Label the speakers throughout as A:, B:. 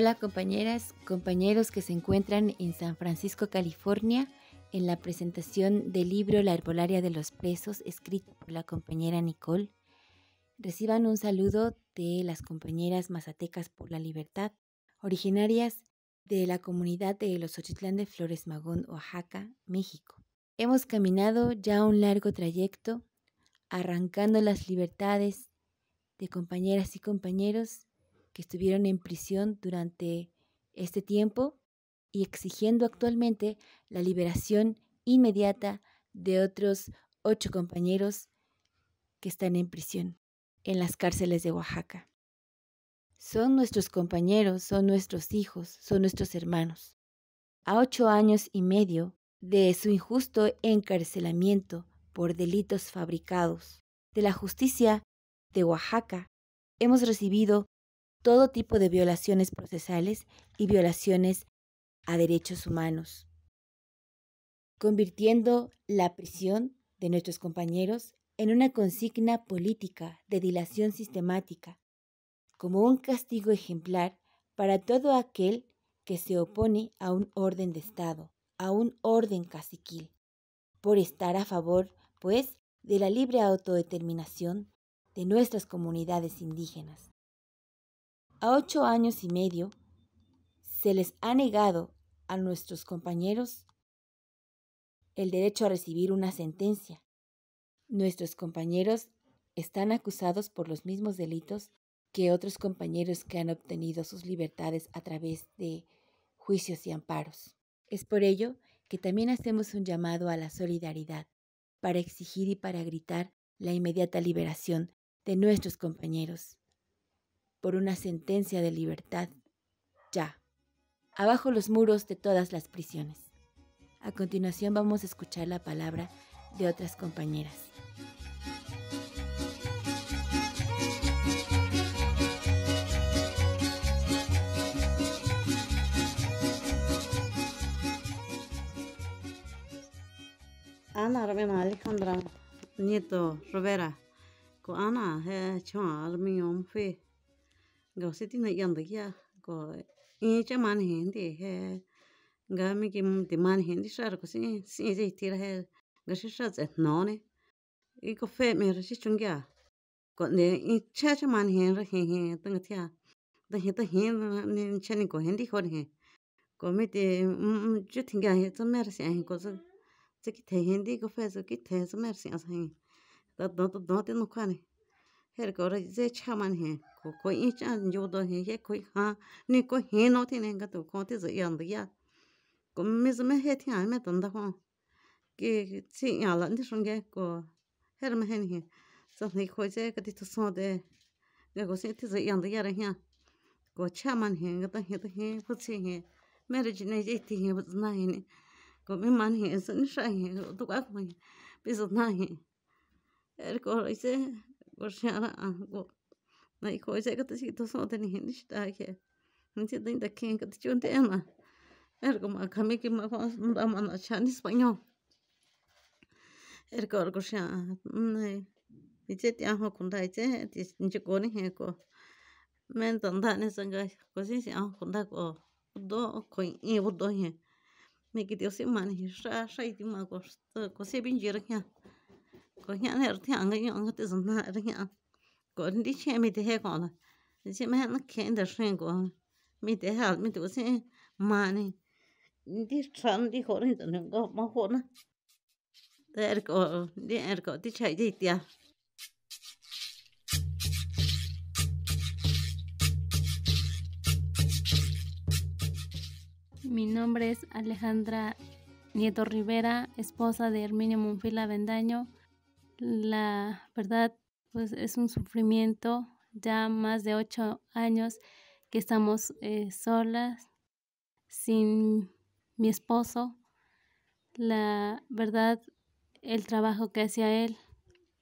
A: Hola compañeras, compañeros que se encuentran en San Francisco, California, en la presentación del libro La Herbolaria de los Presos, escrito por la compañera Nicole. Reciban un saludo de las compañeras mazatecas por la libertad, originarias de la comunidad de Los Ochitlán de Flores Magón, Oaxaca, México. Hemos caminado ya un largo trayecto, arrancando las libertades de compañeras y compañeros que estuvieron en prisión durante este tiempo y exigiendo actualmente la liberación inmediata de otros ocho compañeros que están en prisión en las cárceles de Oaxaca. Son nuestros compañeros, son nuestros hijos, son nuestros hermanos. A ocho años y medio de su injusto encarcelamiento por delitos fabricados de la justicia de Oaxaca, hemos recibido todo tipo de violaciones procesales y violaciones a derechos humanos, convirtiendo la prisión de nuestros compañeros en una consigna política de dilación sistemática, como un castigo ejemplar para todo aquel que se opone a un orden de Estado, a un orden caciquil, por estar a favor, pues, de la libre autodeterminación de nuestras comunidades indígenas. A ocho años y medio se les ha negado a nuestros compañeros el derecho a recibir una sentencia. Nuestros compañeros están acusados por los mismos delitos que otros compañeros que han obtenido sus libertades a través de juicios y amparos. Es por ello que también hacemos un llamado a la solidaridad para exigir y para gritar la inmediata liberación de nuestros compañeros por una sentencia de libertad, ya, abajo los muros de todas las prisiones. A continuación vamos a escuchar la palabra de otras compañeras.
B: Ana Alejandra Nieto Rivera, con Ana, he eh, hecho gawsi di na yandag ya go ee cha maan hen di he ga mi ki di maan hen Pera kora ze cha man hen, koi in chan nyodo hen, ye koi khan, ni koi hen no ten hen gato, kong ti zi yan di ya. Ko mi zi me he ti an me tanda kwan, ki zi yan la ni shunge, ko her ma hen hen, zan ni koi ze gati tu son de, ya ko sen ti zi yan di ya ra hen, ko cha man hen, gato hen to hen, fu chi hen, me ra ji ne ye ti hen, fu zi na hen, korsiana ango nai koise ka tsi to so teni hin sta ke ni tsi tin dakin ka tsi unte ana ergo ma kami ki ma da ma na chan español ergo ergo sha nai ni tsi ti aho kun dai tsi ti ni ko ni he ko men tan da ne sanga ko si si aho kun da ko do ko i do he me ki ti o si man hi sha sha i ti ma ko ko se bin jira ya ko ñaꞌni rtiaꞌnga ñuꞌunga tisu naꞌra ñaꞌ ko ntiche mi te je koꞌna ichi mejeꞌna keꞌnda xeen ko mi te jal mi tuꞌu sin maꞌni ntixchaꞌna ntijoꞌna idoꞌnunga mojoꞌna deꞌr ko ndyeꞌer ko tichjaꞌya itia.
C: Mi nombre es Alejandra Nieto Rivera, esposa de Herminio Monfil Avendaño la verdad, pues es un sufrimiento ya más de ocho años que estamos eh, solas, sin mi esposo. La verdad, el trabajo que hacía él,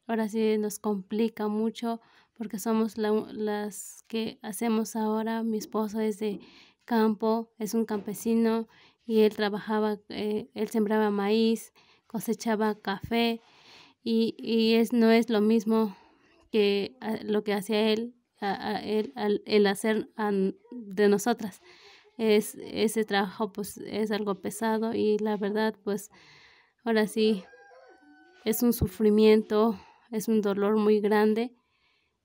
C: ahora sí nos complica mucho porque somos las que hacemos ahora. Mi esposo es de campo, es un campesino y él trabajaba, eh, él sembraba maíz, cosechaba café y, es, no es lo mismo que ah, lo que hacía él, el hacer de nosotras. Es, ese trabajo pues es algo pesado y la verdad pues ahora sí es un sufrimiento, es un dolor muy grande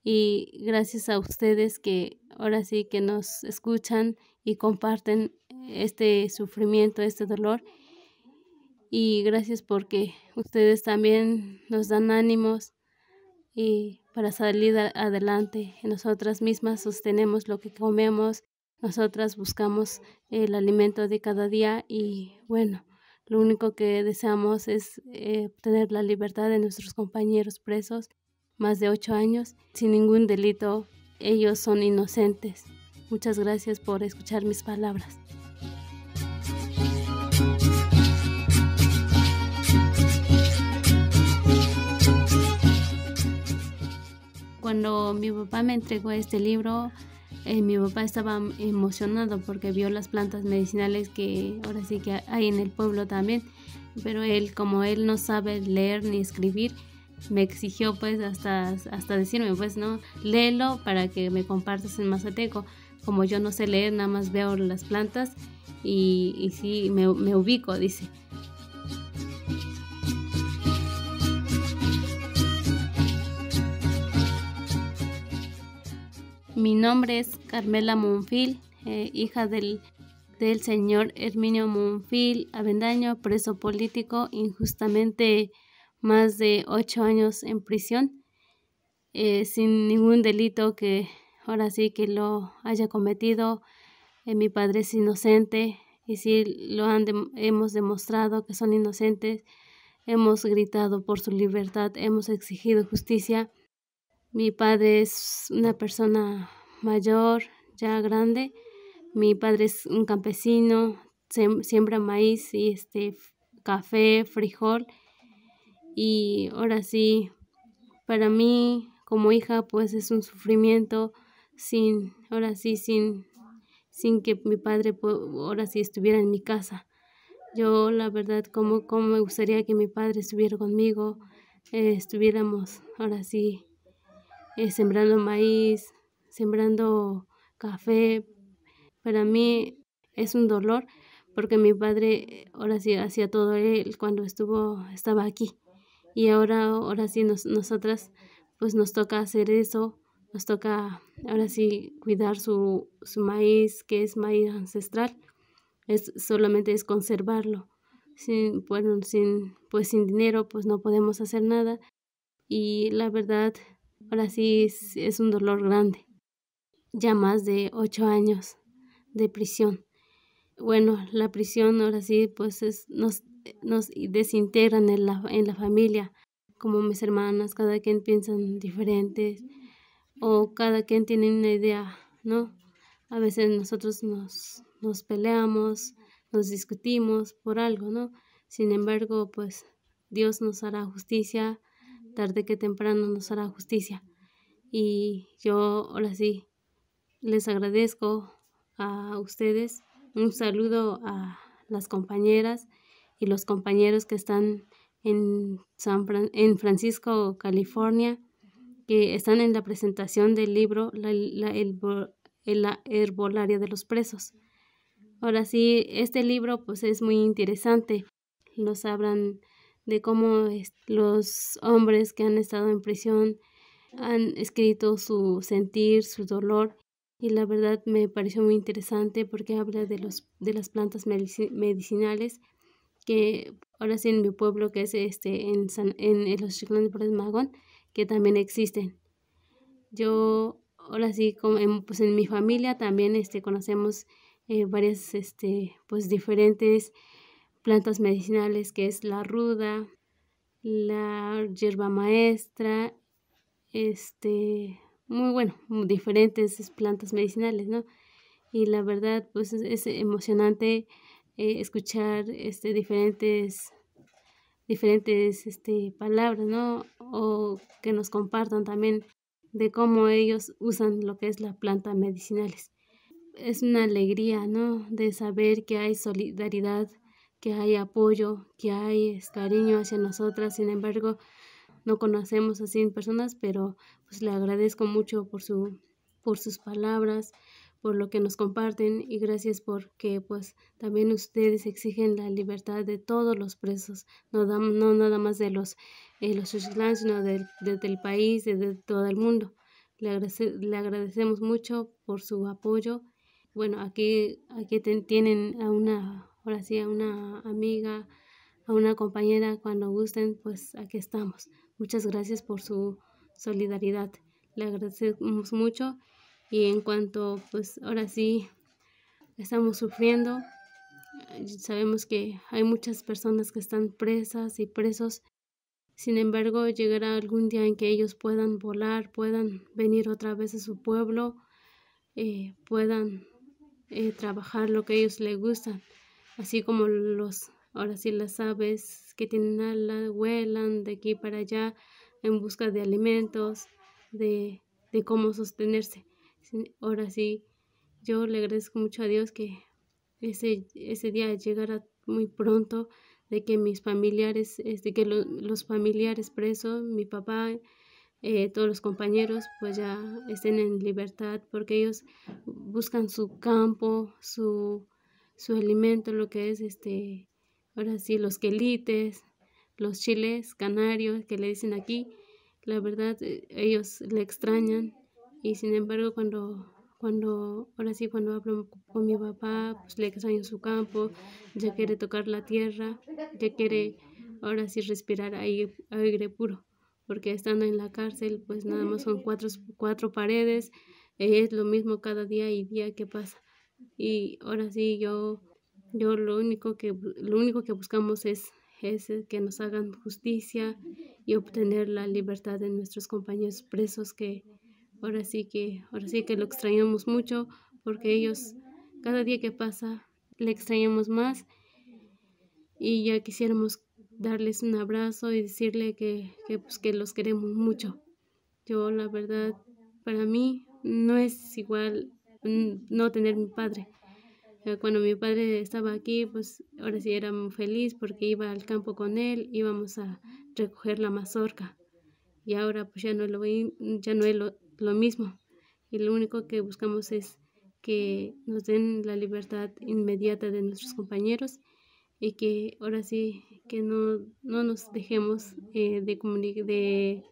C: y gracias a ustedes que ahora sí que nos escuchan y comparten este sufrimiento, este dolor y gracias porque ustedes también nos dan ánimos y para salir adelante. Nosotras mismas sostenemos lo que comemos, nosotras buscamos el alimento de cada día y bueno, lo único que deseamos es eh, tener la libertad de nuestros compañeros presos, más de ocho años, sin ningún delito. Ellos son inocentes. Muchas gracias por escuchar mis palabras. Cuando mi papá me entregó este libro, eh, mi papá estaba emocionado porque vio las plantas medicinales que ahora sí que hay en el pueblo también, pero él como él no sabe leer ni escribir, me exigió pues hasta, hasta decirme pues no, léelo para que me compartas en Mazateco. Como yo no sé leer, nada más veo las plantas y, sí, me, me ubico, dice. Mi nombre es Carmela Monfil, eh, hija del, señor Herminio Monfil Avendaño, preso político, injustamente más de ocho años en prisión, eh, sin ningún delito que ahora sí que lo haya cometido. Eh, mi padre es inocente y si lo han hemos demostrado que son inocentes, hemos gritado por su libertad, hemos exigido justicia. Mi padre es una persona mayor, ya grande. Mi padre es un campesino, siembra maíz y este café, frijol. Y ahora sí, para mí como hija pues es un sufrimiento sin, ahora sí, sin, sin que mi padre ahora sí estuviera en mi casa. Yo la verdad como, como me gustaría que mi padre estuviera conmigo, eh, estuviéramos ahora sí eh, sembrando maíz, sembrando café. Para mí es un dolor porque mi padre ahora sí hacía todo él cuando estuvo, estaba aquí. Y ahora, ahora sí nosotras pues nos toca hacer eso, nos toca ahora sí cuidar su, maíz, que es maíz ancestral, es, solamente es conservarlo. Sin, bueno, sin, pues sin dinero pues no podemos hacer nada y la verdad Ahora sí es, un dolor grande. Ya más de ocho años de prisión. Bueno, la prisión ahora sí pues nos, nos desintegran en la, familia, como mis hermanas, cada quien piensa diferentes o cada quien tiene una idea, ¿no? A veces nosotros nos peleamos, nos discutimos por algo, ¿no? Sin embargo, pues Dios nos hará justicia tarde que temprano nos hará justicia. Y yo ahora sí les agradezco a ustedes. Un saludo a las compañeras y los compañeros que están en, San en Francisco, California, que están en la presentación del libro La, herbolaria de los presos. Ahora sí, este libro pues es muy interesante. Nos hablan de cómo los hombres que han estado en prisión han escrito su sentir, su dolor y la verdad me pareció muy interesante porque habla de, los, de las plantas medicinales que ahora sí en mi pueblo que es este en, San, en, los Chiclán de Magón que también existen. Yo ahora sí como en, pues en mi familia también este conocemos eh, varias este pues diferentes plantas medicinales que es la ruda, la hierba maestra, este, muy bueno, diferentes plantas medicinales, ¿no? Y la verdad, pues es, emocionante eh, escuchar este, diferentes, diferentes este, palabras, ¿no? O que nos compartan también de cómo ellos usan lo que es la planta medicinales. Es una alegría, ¿no? De saber que hay solidaridad que hay apoyo, que hay cariño hacia nosotras. Sin embargo, no conocemos a en personas, pero pues le agradezco mucho por su por sus palabras, por lo que nos comparten y gracias porque pues también ustedes exigen la libertad de todos los presos, no, no nada más de los eh, los sino del país, de, todo el mundo. Le, agradecemos mucho por su apoyo. Bueno, aquí, aquí tienen a una ahora sí a una amiga, a una compañera, cuando gusten, pues aquí estamos. Muchas gracias por su solidaridad. Le agradecemos mucho y en cuanto, pues ahora sí, estamos sufriendo, sabemos que hay muchas personas que están presas y presos. Sin embargo, llegará algún día en que ellos puedan volar, puedan venir otra vez a su pueblo, eh, puedan eh, trabajar lo que ellos les gustan así como los, ahora sí las aves que tienen alas, vuelan de aquí para allá en busca de alimentos, de, cómo sostenerse. Ahora sí, yo le agradezco mucho a Dios que ese, ese día llegara muy pronto, de que mis familiares, de este, que los familiares presos, mi papá, eh, todos los compañeros, pues ya estén en libertad, porque ellos buscan su campo, su, su alimento, lo que es este, ahora sí, los quelites, los chiles canarios que le dicen aquí, la verdad eh, ellos le extrañan y sin embargo cuando cuando ahora sí cuando hablo con mi papá pues le extraño su campo ya quiere tocar la tierra ya quiere ahora sí respirar aire, puro porque estando en la cárcel pues nada más son cuatro, cuatro paredes eh, es lo mismo cada día y día que pasa y ahora sí, yo, yo lo, único que, lo único que buscamos es, eh, que nos hagan justicia y obtener la libertad de nuestros compañeros presos que ahora sí que, ahora sí que lo extrañamos mucho porque ellos cada día que pasa le extrañamos más y ya quisiéramos darles un abrazo y decirle que, que pues, los queremos mucho. Yo la verdad, para mí no es igual no tener mi padre. Cuando mi padre estaba aquí, pues ahora sí era muy feliz porque iba al campo con él, íbamos a recoger la mazorca. Y ahora pues ya no, lo, ya no es lo, mismo. Y lo único que buscamos es que nos den la libertad inmediata de nuestros compañeros y que ahora sí que no, nos dejemos eh, de, de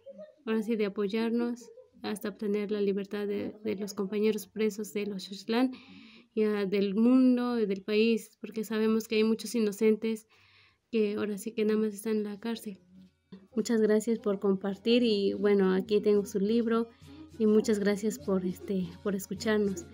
C: ahora sí de apoyarnos hasta obtener la libertad de, los compañeros presos de los Xochitlán y ah, del mundo y del país, porque sabemos que hay muchos inocentes que ahora sí que nada más están en la cárcel. Muchas gracias por compartir y bueno, aquí tengo su libro y muchas gracias por este por escucharnos.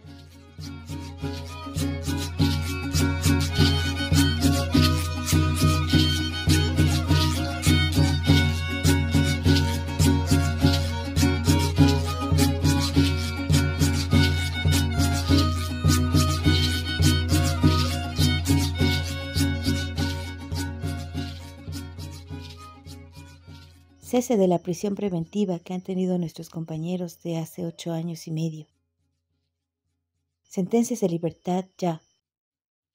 A: de la prisión preventiva que han tenido nuestros compañeros de hace ocho años y medio. Sentencias de libertad ya.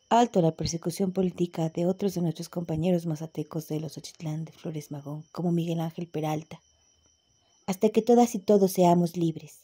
A: Alto la persecución política de otros de nuestros compañeros mazatecos de los Ochitlán de Flores Magón, como Miguel Ángel Peralta, hasta que todas y todos seamos libres.